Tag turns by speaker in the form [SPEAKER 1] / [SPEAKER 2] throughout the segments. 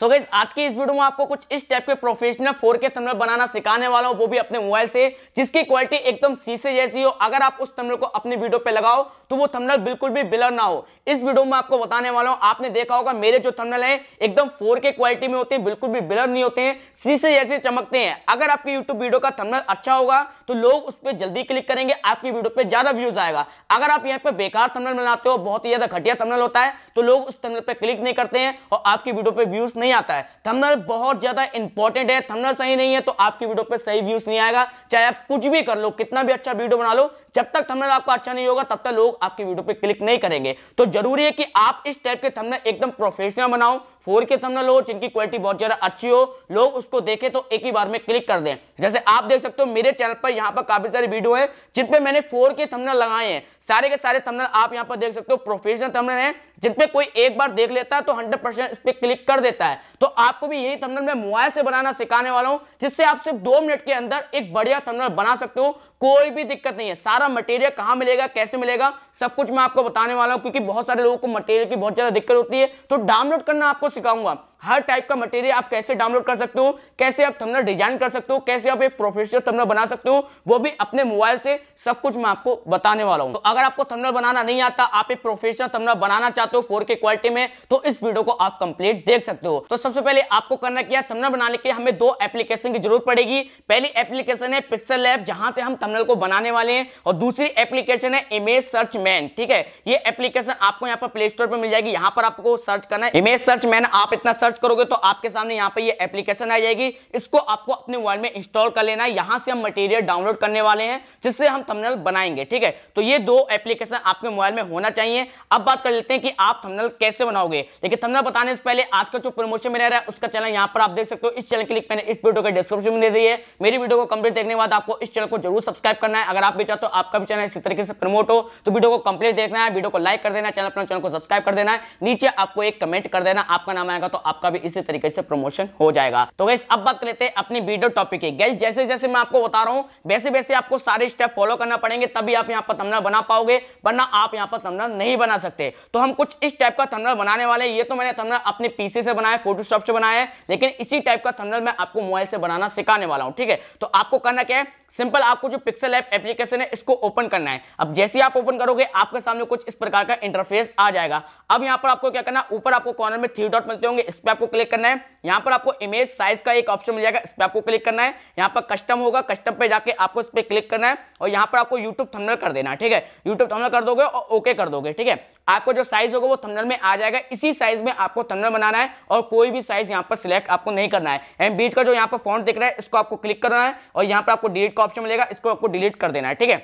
[SPEAKER 1] सो so आज की इस वीडियो में आपको कुछ इस टाइप के प्रोफेशनल फोर के थंबनेल बनाना सिखाने वाला हूं वो भी अपने मोबाइल से जिसकी क्वालिटी एकदम शीशे जैसी हो अगर आप उस थंबनेल को अपनी वीडियो पे लगाओ तो वो थमनल बिल्कुल भी बिलर ना हो इस वीडियो में आपको बताने वाला हूँ आपने देखा होगा मेरे जो थमनल है एकदम फोर के क्वालिटी में होते हैं बिल्कुल भी बिलर नहीं होते हैं शीशे जैसे चमकते हैं अगर आपकी यूट्यूब वीडियो का थमनल अच्छा होगा तो लोग उस पर जल्दी क्लिक करेंगे आपकी वीडियो पर ज्यादा व्यूज आएगा अगर आप यहाँ पे बेकार थमनल बनाते हो बहुत ही ज्यादा घटिया थमनल होता है तो लोग उस थमनल पर क्लिक नहीं करते हैं और आपकी वीडियो पर व्यूज नहीं आता है थंबनेल बहुत ज़्यादा इंपॉर्टेंट है थंबनेल सही नहीं है तो आपकी वीडियो पर सही व्यूज़ नहीं आएगा चाहे आप कुछ भी कर लो कितना भी अच्छा वीडियो बना लो जब तक थंबनेल आपको अच्छा नहीं होगा तब तक लोग आपकी वीडियो पर क्लिक नहीं करेंगे तो जरूरी है कि आप इस टाइप के थमनल एकदम प्रोफेशनल बनाओ फोर के थमनल हो जिनकी क्वालिटी बहुत ज़्यादा अच्छी हो लोग उसको देखे तो एक ही बार में क्लिक कर दें जैसे आप देख सकते हो मेरे चैनल पर यहाँ पर काफ़ी सारी वीडियो है जिनपे मैंने फोर के थमनल लगाए हैं सारे के सारे थमनल आप यहाँ पर देख सकते हो प्रोफेशनल थमनल है जिनपे कोई एक बार देख लेता है तो हंड्रेड परसेंट इस पर क्लिक कर देता है है तो आपको भी यही थंबनेल मैं मोबाइल से बनाना सिखाने वाला हूं जिससे आप सिर्फ दो मिनट के अंदर एक बढ़िया थंबनेल बना सकते हो कोई भी दिक्कत नहीं है सारा मटेरियल कहां मिलेगा कैसे मिलेगा सब कुछ मैं आपको बताने वाला हूं क्योंकि बहुत सारे लोगों को मटेरियल की बहुत ज्यादा दिक्कत होती है तो डाउनलोड करना आपको सिखाऊंगा हर टाइप का मटेरियल आप कैसे डाउनलोड कर सकते हो कैसे आप थंबनेल डिजाइन कर सकते हो कैसे आप एक प्रोफेशनल थंबनेल बना सकते हो वो भी अपने मोबाइल से सब कुछ मैं आपको बताने वाला हूँ तो अगर आपको थंबनेल बनाना नहीं आता आप एक प्रोफेशनल थंबनेल बनाना चाहते हो फोर क्वालिटी में तो इस वीडियो को आप कंप्लीट देख सकते हो तो सबसे पहले आपको करना क्या थमनल बनाने के हमें दो एप्लीकेशन की जरूरत पड़ेगी पहली एप्लीकेशन है पिक्सल लैब जहां से हम थमनल को बनाने वाले हैं और दूसरी एप्लीकेशन है इमेज सर्च मैन ठीक है ये एप्लीकेशन आपको यहाँ पर प्ले स्टोर पर मिल जाएगी यहाँ पर आपको सर्च करना है इमेज सर्च मैन आप इतना सर्च सर्च करोगे तो आपके सामने यहाँ पे ये एप्लीकेशन आ जाएगी इसको आपको अपने मोबाइल में इंस्टॉल कर लेना है यहाँ से हम मटेरियल डाउनलोड करने वाले हैं जिससे हम थंबनेल बनाएंगे ठीक है तो ये दो एप्लीकेशन आपके मोबाइल में होना चाहिए अब बात कर लेते हैं कि आप थंबनेल कैसे बनाओगे लेकिन थंबनेल बताने से पहले आज का जो प्रमोशन मिल रहा है उसका चैनल यहाँ पर आप देख सकते हो इस चैनल की लिंक मैंने इस वीडियो के डिस्क्रिप्शन में दे दी है मेरी वीडियो को कंप्लीट देखने के बाद आपको इस चैनल को जरूर सब्सक्राइब करना है अगर आप भी चाहते हो आपका भी चैनल इसी तरीके से प्रमोट हो तो वीडियो को कंप्लीट देखना है वीडियो को लाइक कर देना चैनल अपना चैनल को सब्सक्राइब कर देना है नीचे आपको एक कमेंट कर देना आपका नाम आएगा तो आप आपका भी इसी तरीके से प्रमोशन हो जाएगा तो गैस अब बात कर लेते हैं अपनी वीडियो टॉपिक की गैस जैसे जैसे मैं आपको बता रहा हूँ वैसे वैसे आपको सारे स्टेप फॉलो करना पड़ेंगे तभी आप यहाँ पर थमनल बना पाओगे वरना आप यहाँ पर थमनल नहीं बना सकते तो हम कुछ इस टाइप का थमनल बनाने वाले ये तो मैंने थमनल अपने पीसी से बनाया फोटोशॉप से बनाया है लेकिन इसी टाइप का थमनल मैं आपको मोबाइल से बनाना सिखाने वाला हूँ ठीक है तो आपको करना क्या है सिंपल आपको जो पिक्सल ऐप एप्लीकेशन है इसको ओपन करना है अब जैसे आप ओपन करोगे आपके सामने कुछ इस प्रकार का इंटरफेस आ जाएगा अब यहाँ पर आपको क्या करना ऊपर आपको कॉर्नर में थ्री डॉट मिलते होंगे इस पे आपको क्लिक करना है यहाँ पर आपको इमेज साइज का एक ऑप्शन मिल जाएगा इस पर आपको क्लिक करना है यहाँ पर कस्टम होगा कस्टम पे जाके आपको इस पर क्लिक करना है और यहाँ पर आपको यूट्यूब थंबनेल कर देना है ठीक है यूट्यूब थंबनेल कर दोगे और ओके कर दोगे ठीक है आपको जो साइज होगा वो थंबनेल में आ जाएगा इसी साइज में आपको थंबनेल बनाना है और कोई भी साइज यहाँ पर सिलेक्ट आपको नहीं करना है एम बीच का जो यहाँ पर फॉन्ट दिख रहा है इसको आपको क्लिक करना है और यहाँ पर आपको डिलीट का ऑप्शन मिलेगा इसको आपको डिलीट कर देना है ठीक है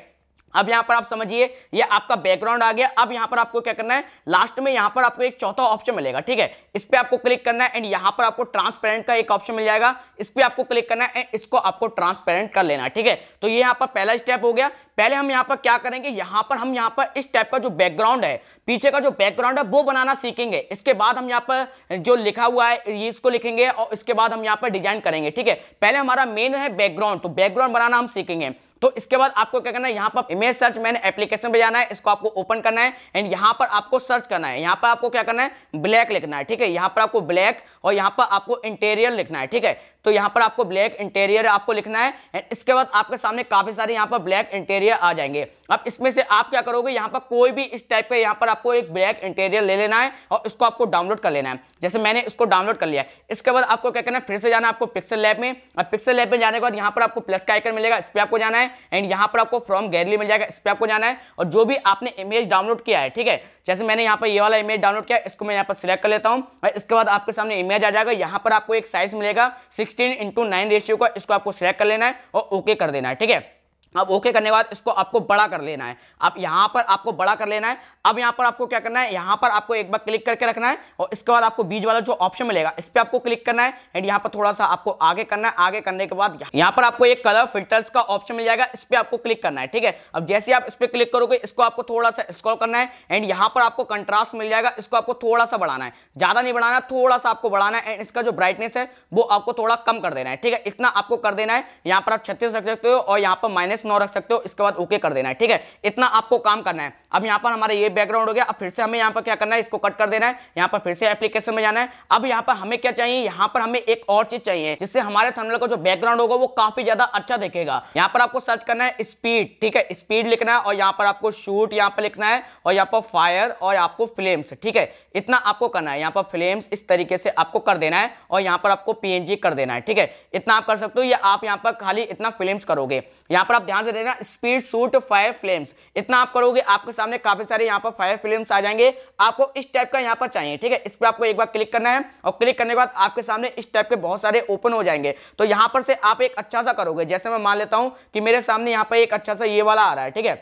[SPEAKER 1] अब यहां पर आप समझिए ये आपका बैकग्राउंड आ गया अब यहां पर आपको क्या करना है लास्ट में यहां पर आपको एक चौथा ऑप्शन मिलेगा ठीक है इस पर आपको क्लिक करना है एंड यहां पर आपको ट्रांसपेरेंट का एक ऑप्शन मिल जाएगा इस पर आपको क्लिक करना है एंड इसको आपको ट्रांसपेरेंट कर लेना है ठीक है तो ये यहां पर पहला स्टेप हो गया पहले हम यहां पर क्या करेंगे यहां पर हम यहां पर इस टाइप का जो बैकग्राउंड है पीछे का जो बैकग्राउंड है वो बनाना सीखेंगे इसके बाद हम यहाँ पर जो लिखा हुआ है इसको लिखेंगे और इसके बाद हम यहाँ पर डिजाइन करेंगे ठीक है पहले हमारा मेन है बैकग्राउंड तो बैकग्राउंड बनाना हम सीखेंगे तो इसके बाद आपको क्या करना है यहाँ पर इमेज सर्च मैंने एप्लीकेशन पर जाना है इसको आपको ओपन करना है एंड यहाँ पर आपको सर्च करना है यहाँ पर आपको क्या करना है ब्लैक लिखना है ठीक है यहाँ पर आपको ब्लैक और यहाँ पर आपको इंटेरियर लिखना है ठीक है तो यहाँ पर आपको ब्लैक इंटेरियर आपको लिखना है एंड इसके बाद आपके सामने काफी सारे यहाँ पर ब्लैक इंटेरियर आ जाएंगे अब इसमें से आप क्या करोगे यहाँ पर कोई भी इस टाइप का यहाँ पर आपको एक ब्लैक इंटेरियर ले लेना है और इसको आपको डाउनलोड कर लेना है जैसे मैंने इसको डाउनलोड कर लिया इसके बाद आपको क्या करना है फिर से जाना है आपको पिक्सल लैब में और पिक्सल लैब में जाने के बाद यहाँ पर आपको प्लस का आइकन मिलेगा इस पर आपको जाना है एंड यहाँ पर आपको फ्रॉम गैलरी मिल जाएगा इस पर आपको जाना है और जो भी आपने इमेज डाउनलोड किया है ठीक है जैसे मैंने यहाँ पर ये वाला इमेज डाउनलोड किया इसको मैं यहाँ पर सिलेक्ट कर लेता हूँ और इसके बाद आपके सामने इमेज आ जाएगा यहाँ पर आपको एक साइज मिलेगा सिक्सटीन इंटू रेशियो का इसको आपको सिलेक्ट कर लेना है और ओके कर देना है ठीक है अब ओके करने के बाद इसको आपको बड़ा कर लेना है अब यहाँ पर आपको बड़ा कर लेना है अब यहाँ पर आपको क्या करना है यहाँ पर आपको एक बार क्लिक करके रखना है और इसके बाद आपको बीच वाला जो ऑप्शन मिलेगा इस पर आपको क्लिक करना है एंड यहाँ पर थोड़ा सा आपको आगे करना है आगे करने के बाद यहाँ पर आपको एक कलर फिल्टर्स का ऑप्शन मिल जाएगा इस पर आपको क्लिक करना है ठीक है अब जैसे आप इस पर क्लिक करोगे इसको आपको थोड़ा सा स्क्रॉल करना है एंड यहाँ पर आपको कंट्रास्ट मिल जाएगा इसको आपको थोड़ा सा बढ़ाना है ज़्यादा नहीं बढ़ाना थोड़ा सा आपको बढ़ाना है एंड इसका जो ब्राइटनेस है वो आपको थोड़ा कम कर देना है ठीक है इतना आपको कर देना है यहाँ पर आप छत्तीस रख सकते हो और यहाँ पर माइनस यस नो रख सकते हो इसके बाद ओके कर देना है ठीक है इतना आपको काम करना है अब यहाँ पर हमारा ये बैकग्राउंड हो गया अब फिर से हमें यहाँ पर क्या करना है इसको कट कर देना है यहाँ पर फिर से एप्लीकेशन में जाना है अब यहाँ पर हमें क्या चाहिए यहाँ पर हमें एक और चीज चाहिए जिससे हमारे थर्मल का जो बैकग्राउंड होगा वो काफी ज्यादा अच्छा देखेगा यहाँ पर आपको सर्च करना है स्पीड ठीक है स्पीड लिखना है और यहाँ पर आपको शूट यहाँ पर लिखना है और यहाँ पर फायर और आपको फ्लेम्स ठीक है इतना आपको करना है यहाँ पर फ्लेम्स इस तरीके से आपको कर देना है और यहाँ पर आपको पी कर देना है ठीक है इतना आप कर सकते हो या आप यहाँ पर खाली इतना फिल्म करोगे यहाँ पर आप ध्यान से देना स्पीड सूट फायर फ्लेम्स इतना आप करोगे आपके सामने काफी सारे यहाँ पर फायर फ्लेम्स आ जाएंगे आपको इस टाइप का यहाँ पर चाहिए ठीक है इस पर आपको एक बार क्लिक करना है और क्लिक करने के बाद आपके सामने इस टाइप के बहुत सारे ओपन हो जाएंगे तो यहाँ पर से आप एक अच्छा सा करोगे जैसे मैं मान लेता हूँ कि मेरे सामने यहाँ पर एक अच्छा सा ये वाला आ रहा है ठीक है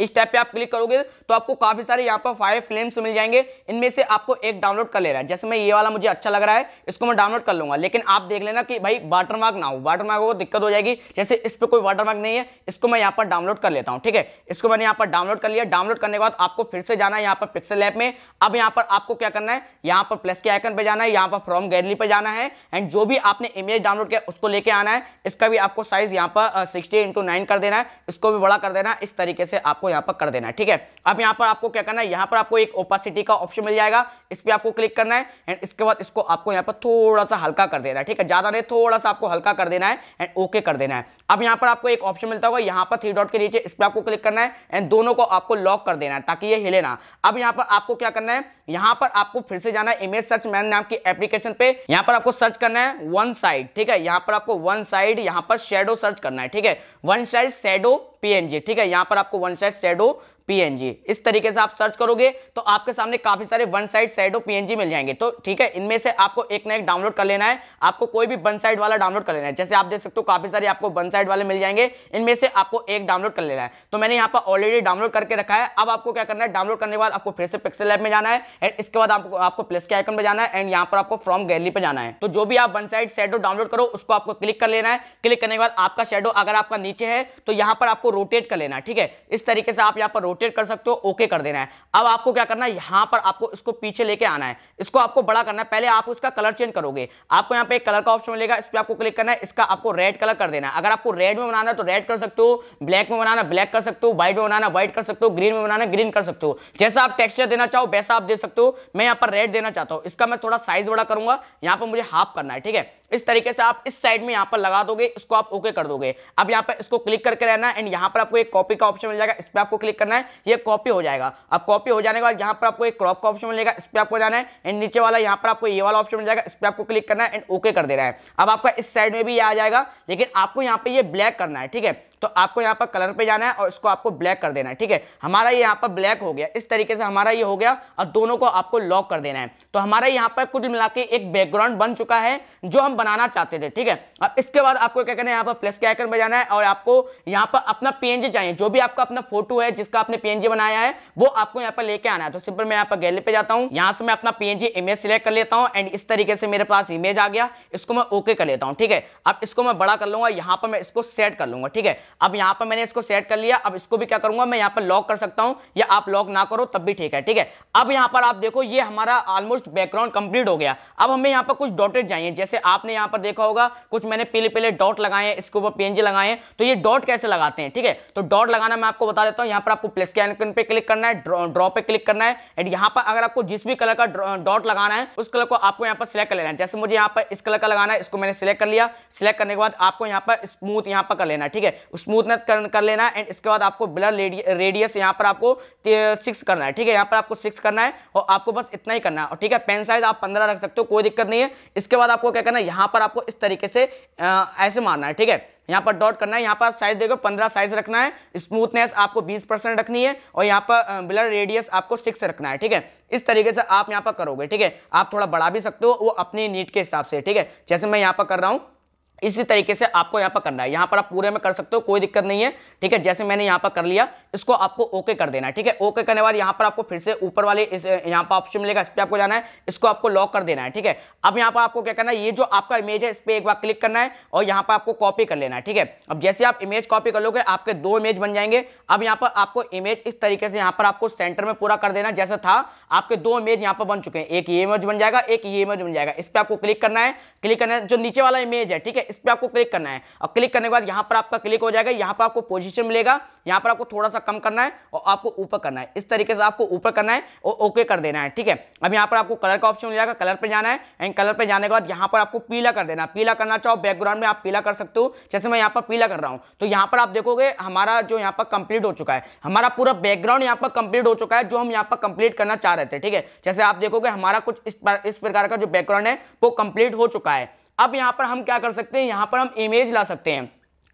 [SPEAKER 1] इस टाइप पे आप क्लिक करोगे तो आपको काफी सारे यहाँ पर फाइव फ्लेम्स मिल जाएंगे इनमें से आपको एक डाउनलोड कर लेना है जैसे मैं ये वाला मुझे अच्छा लग रहा है इसको मैं डाउनलोड कर लूंगा लेकिन आप देख लेना कि भाई वाटर मार्क ना हो वाटर मार्क को दिक्कत हो जाएगी जैसे इस पर कोई वाटर मार्क नहीं है इसको मैं यहाँ पर डाउनलोड कर लेता हूँ ठीक है इसको मैंने यहाँ पर डाउनलोड कर लिया डाउनलोड करने के बाद आपको फिर से जाना है यहाँ पर पिक्सल ऐप में अब यहाँ पर आपको क्या करना है यहाँ पर प्लस के आइकन पर जाना है यहाँ पर फ्रॉम गैलरी पर जाना है एंड जो भी आपने इमेज डाउनलोड किया उसको लेके आना है इसका भी आपको साइज यहाँ पर सिक्सटी इंटू कर देना है इसको भी बड़ा कर देना है इस तरीके से आपको आपको यहां पर कर देना है ठीक है अब यहां पर आपको क्या करना है यहां पर आपको एक ओपासिटी का ऑप्शन मिल जाएगा इस पर आपको क्लिक करना है एंड इसके बाद इसको आपको यहां पर थोड़ा सा हल्का कर देना है ठीक है ज़्यादा नहीं थोड़ा सा आपको हल्का कर देना है एंड ओके कर देना है अब यहां पर आपको एक ऑप्शन मिलता होगा यहां पर थ्री डॉट के नीचे इस पर आपको क्लिक करना है एंड दोनों को आपको लॉक कर देना है ताकि ये हिले ना अब यहां पर आपको क्या करना है यहां पर आपको फिर से जाना है इमेज सर्च मैन नाम की एप्लीकेशन पे यहां पर आपको सर्च करना है वन साइड ठीक है यहां पर आपको वन साइड यहां पर शेडो सर्च करना है ठीक है वन साइड शेडो पीएनजी ठीक है यहां पर आपको वन साइड शेडो पीएनजी इस तरीके से आप सर्च करोगे तो आपके सामने काफी सारे वन साइड सैडो पीएनजी मिल जाएंगे तो ठीक है इनमें से आपको एक ना एक डाउनलोड कर लेना है आपको कोई भी वन साइड वाला डाउनलोड कर लेना है जैसे आप देख सकते हो काफी सारे आपको वन साइड वाले मिल जाएंगे इनमें से आपको एक डाउनलोड कर लेना है तो मैंने यहाँ पर ऑलरेडी डाउनलोड करके रखा है अब आपको क्या करना है डाउनलोड करने के बाद आपको फिर से पिक्सल एप में जाना है एंड इसके बाद आपको आपको प्लस के आइकन पर जाना है एंड यहाँ पर आपको फ्रॉम गैलरी पर जाना है तो जो भी आप वन साइड शेडो डाउनलोड करो उसको आपको क्लिक कर लेना है क्लिक करने के बाद आपका शेडो अगर आपका नीचे है तो यहाँ पर आपको रोटेट कर लेना है ठीक है इस तरीके से आप यहाँ पर रोटेट कर सकते हो ओके कर देना है अब आपको क्या करना है यहाँ पर आपको इसको पीछे लेके आना है इसको आपको बड़ा करना है पहले आप इसका कलर चेंज करोगे आपको यहाँ पे एक कलर का ऑप्शन मिलेगा इस पर आपको क्लिक करना है इसका आपको रेड कलर कर देना है अगर आपको रेड में बनाना है तो रेड कर सकते हो ब्लैक में बनाना ब्लैक कर सकते हो व्हाइट में बनाना व्हाइट कर सकते हो ग्रीन में बनाना ग्रीन कर सकते हो जैसा आप टेक्स्चर देना चाहो वैसा आप दे सकते हो मैं यहाँ पर रेड देना चाहता हूँ इसका मैं थोड़ा साइज बड़ा करूंगा यहाँ पर मुझे हाफ करना है ठीक है इस तरीके से आप इस साइड में यहाँ पर लगा दोगे इसको आप ओके कर दोगे अब यहाँ पर इसको क्लिक करके रहना एंड यहाँ पर आपको एक कॉपी का ऑप्शन मिल जाएगा इस पर आपको क्लिक करना है ये कॉपी हो जाएगा अब कॉपी हो जाने के बाद यहाँ पर आपको एक क्रॉप का ऑप्शन मिलेगा इस पर आपको जाना है एंड नीचे वाला यहाँ पर आपको ये वाला ऑप्शन मिल जाएगा इस पर आपको क्लिक करना है एंड ओके कर दे रहा है अब आपका इस साइड में भी ये आ जाएगा लेकिन आपको यहाँ पे ये ब्लैक करना है ठीक है तो आपको यहाँ पर कलर पे जाना है और इसको आपको ब्लैक कर देना है ठीक है हमारा ये यहाँ पर ब्लैक हो गया इस तरीके से हमारा ये हो गया और दोनों को आपको लॉक कर देना है तो हमारा यहाँ पर कुल मिला एक बैकग्राउंड बन चुका है जो हम बनाना चाहते थे ठीक है अब इसके बाद आपको क्या करना है यहाँ पर प्लस के आइकन पर जाना है और आपको यहाँ पर अपना पीएनजी चाहिए जो भी आपका अपना फोटो है जिसका आपने पीएनजी बनाया है वो आपको यहाँ पर लेके आना है तो सिंपल मैं यहाँ पर गैलरी पे जाता हूँ यहाँ से मैं अपना पीएनजी इमेज सिलेक्ट कर लेता हूँ एंड इस तरीके से मेरे पास इमेज आ गया इसको मैं ओके कर लेता हूँ ठीक है अब इसको मैं बड़ा कर लूंगा यहाँ पर मैं इसको सेट कर लूंगा ठीक है अब यहां पर मैंने इसको सेट कर लिया अब इसको भी क्या करूंगा मैं यहाँ पर लॉक कर सकता हूं या आप लॉक ना करो तब भी ठीक है ठीक है अब यहां पर आप देखो ये हमारा ऑलमोस्ट बैकग्राउंड कंप्लीट हो गया अब हमें यहाँ पर कुछ डॉटेड चाहिए जैसे आपने यहाँ पर देखा होगा कुछ मैंने पीले पीले डॉट लगाए इसके ऊपर पीएनजी लगाए तो ये डॉट कैसे लगाते हैं ठीक है तो डॉट लगाना मैं आपको बता देता हूँ यहाँ पर आपको प्लस के आइकन पे क्लिक करना है ड्रॉ पे क्लिक करना है एंड यहाँ पर अगर आपको जिस भी कलर का डॉट लगाना है उस कलर को आपको यहाँ पर सिलेक्ट कर लेना है जैसे मुझे यहाँ पर इस कलर का लगाना है इसको मैंने सिलेक्ट कर लिया सिलेक्ट करने के बाद आपको यहाँ पर स्मूथ यहाँ पर कर लेना है ठीक है स्मूथनेस कर लेना है एंड इसके बाद आपको ब्लर रेडियस यहाँ पर आपको सिक्स करना है ठीक है यहाँ पर आपको सिक्स करना है और आपको बस इतना ही करना है और ठीक है पेन साइज आप पंद्रह रख सकते हो कोई दिक्कत नहीं है इसके बाद आपको क्या करना है यहाँ पर आपको इस तरीके से ऐसे मारना है ठीक है यहाँ पर डॉट करना है यहाँ पर साइज देखो पंद्रह साइज रखना है स्मूथनेस आपको बीस परसेंट रखनी है और यहाँ पर ब्लर रेडियस आपको सिक्स रखना है ठीक है इस तरीके से आप यहाँ पर करोगे ठीक है आप थोड़ा बढ़ा भी सकते हो वो अपनी नीट के हिसाब से ठीक है जैसे मैं यहाँ पर कर रहा हूँ इसी तरीके से आपको यहाँ पर करना है यहाँ पर आप पूरे में कर सकते हो कोई दिक्कत नहीं है ठीक है जैसे मैंने यहाँ पर कर लिया इसको आपको ओके कर देना है ठीक है ओके करने बाद यहाँ पर आपको फिर से ऊपर वाले इस यहाँ पर ऑप्शन मिलेगा इस पर आपको जाना है इसको आपको लॉक कर देना है ठीक है अब यहाँ पर आपको क्या करना है ये जो आपका इमेज है इस पर एक बार क्लिक करना है और यहाँ पर आपको कॉपी कर लेना है ठीक है अब जैसे आप इमेज कॉपी कर लोगे आपके दो इमेज बन जाएंगे अब यहाँ पर आपको इमेज इस तरीके से यहाँ पर आपको सेंटर में पूरा कर देना है जैसा था आपके दो इमेज यहाँ पर बन चुके हैं एक ये इमेज बन जाएगा एक ये इमेज बन जाएगा इस पर आपको क्लिक करना है क्लिक करना है जो नीचे वाला इमेज है ठीक है है इस पर आपको क्लिक करना है और क्लिक करने के बाद यहाँ पर आपका क्लिक हो जाएगा यहाँ पर आपको पोजिशन मिलेगा यहाँ पर आपको थोड़ा सा कम करना है और आपको ऊपर करना है इस तरीके से आपको ऊपर करना है और ओके कर देना है ठीक है अब यहाँ पर आपको कलर का ऑप्शन मिल जाएगा कलर पर जाना है एंड कलर पर जाने के बाद यहाँ पर आपको पीला कर देना पीला करना चाहो बैकग्राउंड में आप पीला कर सकते हो जैसे मैं यहाँ पर पीला कर रहा हूँ तो यहाँ पर आप देखोगे हमारा जो यहाँ पर कंप्लीट हो चुका है हमारा पूरा बैकग्राउंड यहाँ पर कंप्लीट हो चुका है जो हम यहाँ पर कंप्लीट करना चाह रहे थे ठीक है जैसे आप देखोगे हमारा कुछ इस, इस प्रकार का जो बैकग्राउंड है वो कंप्लीट हो चुका है अब यहाँ पर हम क्या कर सकते हैं यहाँ पर हम इमेज ला सकते हैं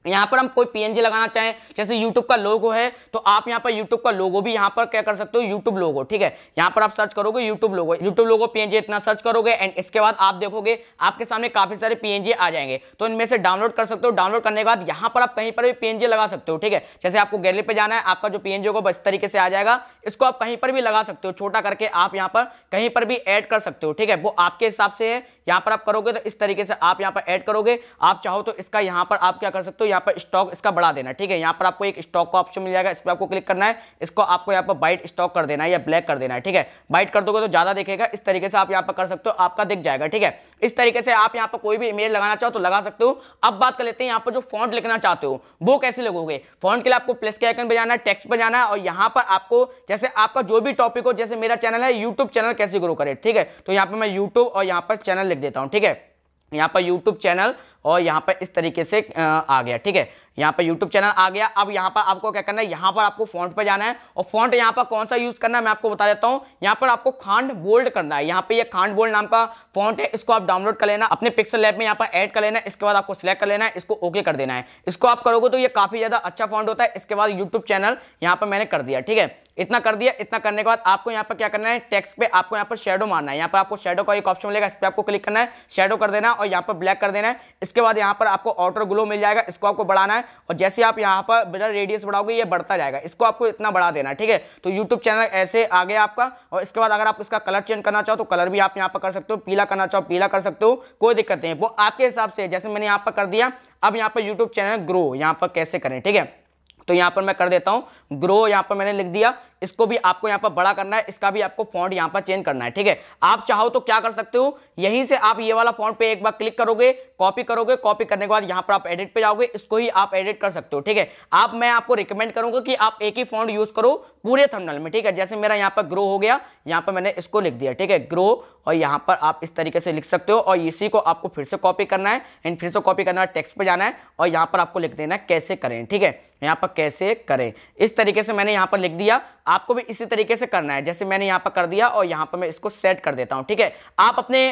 [SPEAKER 1] यहाँ पर हम कोई पीएनजी लगाना चाहें जैसे यूट्यूब का लोगो है तो आप यहाँ पर यूट्यूब का लोगो भी यहाँ पर क्या कर सकते हो यूट्यूब लोगो ठीक है यहाँ पर आप सर्च करोगे YouTube logo YouTube logo PNG इतना सर्च करोगे एंड इसके बाद आप देखोगे आपके सामने काफी सारे पीएनजी आ जाएंगे तो इनमें से डाउनलोड कर सकते हो डाउनलोड करने के बाद यहाँ पर आप कहीं पर भी पीएनजी लगा सकते हो ठीक है जैसे आपको गैलरी पर जाना है आपका जो पीएनजी होगा बस तरीके से आ जाएगा इसको आप कहीं पर भी लगा सकते हो छोटा करके आप यहाँ पर कहीं पर भी ऐड कर सकते हो ठीक है वो आपके हिसाब से है यहाँ पर आप करोगे तो इस तरीके से आप यहाँ पर एड करोगे आप चाहो तो इसका यहाँ पर आप क्या कर सकते हो यहाँ पर स्टॉक इसका बढ़ा देना ठीक है यहाँ पर आपको एक स्टॉक का ऑप्शन मिल जाएगा इस पर आपको क्लिक करना है इसको आपको यहाँ पर बाइट स्टॉक कर देना है या ब्लैक कर देना है ठीक है बाइट कर दोगे तो ज़्यादा देखेगा इस तरीके से आप यहाँ पर कर सकते हो आपका दिख जाएगा ठीक है इस तरीके से आप यहाँ पर कोई भी इमेज लगाना चाहो तो लगा सकते हो अब बात कर लेते हैं यहाँ पर जो फॉन्ट लिखना चाहते हो वो कैसे लगोगे फॉन्ट के लिए आपको प्लस के आइकन पर जाना है टेक्स्ट पर जाना है और यहाँ पर आपको जैसे आपका जो भी टॉपिक हो जैसे मेरा चैनल है यूट्यूब चैनल कैसे ग्रो करे ठीक है तो यहाँ पर मैं यूट्यूब और यहाँ पर चैनल लिख देता हूँ ठीक है यहाँ पर यूट्यूब चैनल और यहाँ पर इस तरीके से आ गया ठीक है यहाँ पर यूट्यूब चैनल आ गया अब यहाँ पर आपको क्या करना है यहाँ पर आपको फॉन्ट पर जाना है और फॉन्ट यहाँ पर कौन सा यूज करना है मैं आपको बता देता हूँ यहाँ पर आपको खांड बोल्ड करना है यहाँ पे ये खांड बोल्ड नाम का फॉन्ट है इसको आप डाउनलोड कर लेना अपने पिक्सल लैब में यहाँ पर ऐड कर लेना इसके बाद आपको सिलेक्ट कर लेना है इसको ओके कर देना है इसको आप करोगे तो ये काफी ज्यादा अच्छा फॉन्ट होता है इसके बाद यूट्यूब चैनल यहाँ पर मैंने कर दिया ठीक है इतना कर दिया इतना करने के बाद आपको यहाँ पर क्या करना है टेक्स पे आपको यहाँ पर शेडो मारना है यहाँ पर आपको शेडो का एक ऑप्शन मिलेगा इस पर आपको क्लिक करना है शेडो कर देना है और यहाँ पर ब्लैक कर देना है इसके बाद यहाँ पर आपको आउटर ग्लो मिल जाएगा इसको आपको बढ़ाना है है और जैसे आप यहाँ पर बिना रेडियस बढ़ाओगे ये बढ़ता जाएगा इसको आपको इतना बढ़ा देना है ठीक है तो यूट्यूब चैनल ऐसे आ गया आपका और इसके बाद अगर आप इसका कलर चेंज करना चाहो तो कलर भी आप यहाँ पर कर सकते हो पीला करना चाहो पीला कर सकते हो कोई दिक्कत नहीं वो आपके हिसाब से जैसे मैंने यहाँ पर कर दिया अब यहाँ पर यूट्यूब चैनल ग्रो यहाँ पर कैसे करें ठीक है तो यहाँ पर मैं कर देता हूँ ग्रो यहाँ पर मैंने लिख दिया इसको भी आपको यहाँ पर बड़ा करना है इसका भी आपको फॉन्ट यहाँ पर चेंज करना है ठीक है आप चाहो तो क्या कर सकते हो यहीं से आप ये वाला फॉन्ट पे एक बार क्लिक करोगे कॉपी करोगे कॉपी करने के बाद यहाँ पर आप एडिट पे जाओगे इसको ही आप एडिट कर सकते हो ठीक है आप मैं आपको रिकमेंड करूंगा कि आप एक ही फॉन्ट यूज करो पूरे थमनल में ठीक है जैसे मेरा यहाँ पर ग्रो हो गया यहाँ पर मैंने इसको लिख दिया ठीक है ग्रो और यहाँ पर आप इस तरीके से लिख सकते हो और इसी को आपको फिर से कॉपी करना है एंड फिर से कॉपी करना है टेक्स्ट पे जाना है और यहाँ पर आपको लिख देना है कैसे करें ठीक है यहाँ पर कैसे करें इस तरीके से मैंने यहाँ पर लिख दिया आपको भी इसी तरीके से करना है जैसे मैंने यहाँ पर कर दिया और यहाँ पर मैं इसको सेट कर देता हूँ ठीक है आप अपने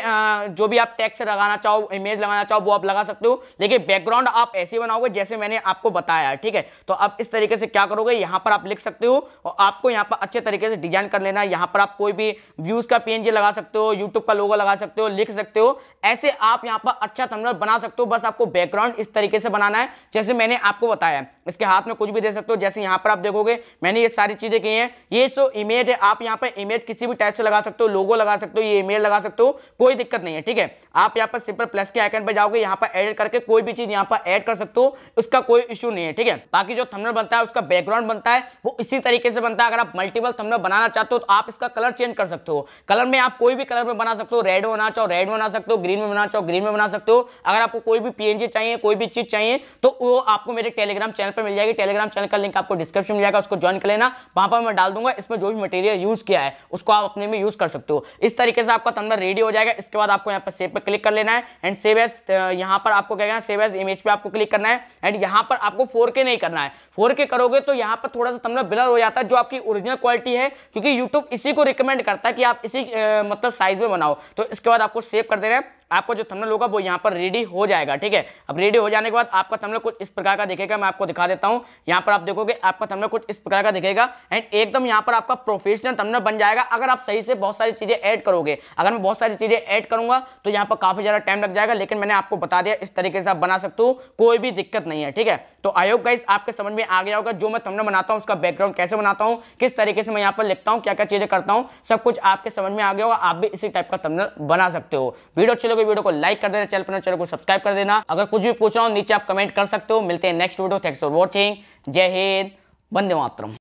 [SPEAKER 1] जो भी आप टैक्स लगाना चाहो इमेज लगाना चाहो वो आप लगा सकते हो लेकिन बैकग्राउंड आप ऐसे बनाओगे जैसे मैंने आपको बताया ठीक है तो आप इस तरीके से क्या करोगे यहाँ पर आप लिख सकते हो और आपको यहाँ पर अच्छे तरीके से डिजाइन कर लेना है यहाँ पर आप कोई भी व्यूज का पीएनजी लगा सकते हो यूट्यूब का लोगो लगा सकते हो लिख सकते हो ऐसे आप यहाँ पर अच्छा थंबनेल बना सकते हो बस आपको बैकग्राउंड इस तरीके से बनाना है जैसे मैंने आपको बताया इसके हाथ में कुछ कुछ भी दे सकते हो जैसे यहाँ पर आप देखोगे मैंने ये सारी चीज़ें की हैं ये जो इमेज है आप यहाँ पर इमेज किसी भी टाइप से लगा सकते हो लोगो लगा सकते हो ये ईमेल लगा सकते हो कोई दिक्कत नहीं है ठीक है आप यहाँ पर सिंपल प्लस के आइकन पर जाओगे यहाँ पर एडिट करके कोई भी चीज़ यहाँ पर एड कर सकते हो उसका कोई इशू नहीं है ठीक है बाकी जो थमनल बनता है उसका बैकग्राउंड बनता है वो इसी तरीके से बनता है अगर आप मल्टीपल थमनल बनाना चाहते हो तो आप इसका कलर चेंज कर सकते हो कलर में आप कोई भी कलर में बना सकते हो रेड में बना चाहो रेड में बना सकते हो ग्रीन में बना चाहो ग्रीन में बना सकते हो अगर आपको कोई भी पीएनजी चाहिए कोई भी चीज़ चाहिए तो वो आपको मेरे टेलीग्राम चैनल पर मिल जाएगी टेलीग्राम टेलीग्राम चैनल का लिंक आपको डिस्क्रिप्शन में जाएगा उसको ज्वाइन कर लेना वहां पर मैं डाल दूंगा इसमें जो भी मटेरियल यूज़ किया है उसको आप अपने में यूज़ कर सकते हो इस तरीके से आपका तंदर रेडी हो जाएगा इसके बाद आपको यहाँ पर सेव पर क्लिक कर लेना है एंड सेव एस यहाँ पर आपको क्या करना सेव एस इमेज पर आपको क्लिक करना है एंड यहाँ पर आपको फोर नहीं करना है फोर करोगे तो यहाँ पर थोड़ा सा तंदर ब्लर हो जाता है जो आपकी ओरिजिनल क्वालिटी है क्योंकि यूट्यूब इसी को रिकमेंड करता है कि आप इसी मतलब साइज में बनाओ तो इसके बाद आपको सेव कर देना है आपको जो थंबनेल होगा वो यहाँ पर रेडी हो जाएगा ठीक है अब रेडी हो जाने के बाद आपका थंबनेल कुछ इस प्रकार का दिखेगा मैं आपको दिखा देता हूँ यहाँ पर आप देखोगे आपका थंबनेल कुछ इस प्रकार का दिखेगा एंड एकदम यहाँ पर आपका प्रोफेशनल थंबनेल बन जाएगा अगर आप सही से बहुत सारी चीज़ें ऐड करोगे अगर मैं बहुत सारी चीज़ें ऐड करूँगा तो यहाँ पर काफ़ी ज़्यादा टाइम लग जाएगा लेकिन मैंने आपको बता दिया इस तरीके से आप बना सकते हो कोई भी दिक्कत नहीं है ठीक है तो आयोग का आपके समझ में आ गया होगा जो मैं थंबनेल बनाता हूँ उसका बैकग्राउंड कैसे बनाता हूँ किस तरीके से मैं यहाँ पर लिखता हूँ क्या क्या चीज़ें करता हूँ सब कुछ आपके समझ में आ गया होगा आप भी इसी टाइप का थंबनेल बना सकते हो वीडियो अच्छी लगे वीडियो को लाइक कर देना चैनल पर चैनल को सब्सक्राइब कर देना अगर कुछ भी पूछ रहा हूँ नीचे आप कमेंट कर सकते हो मिलते हैं next video thanks for watching जय हिंद वंदे मातरम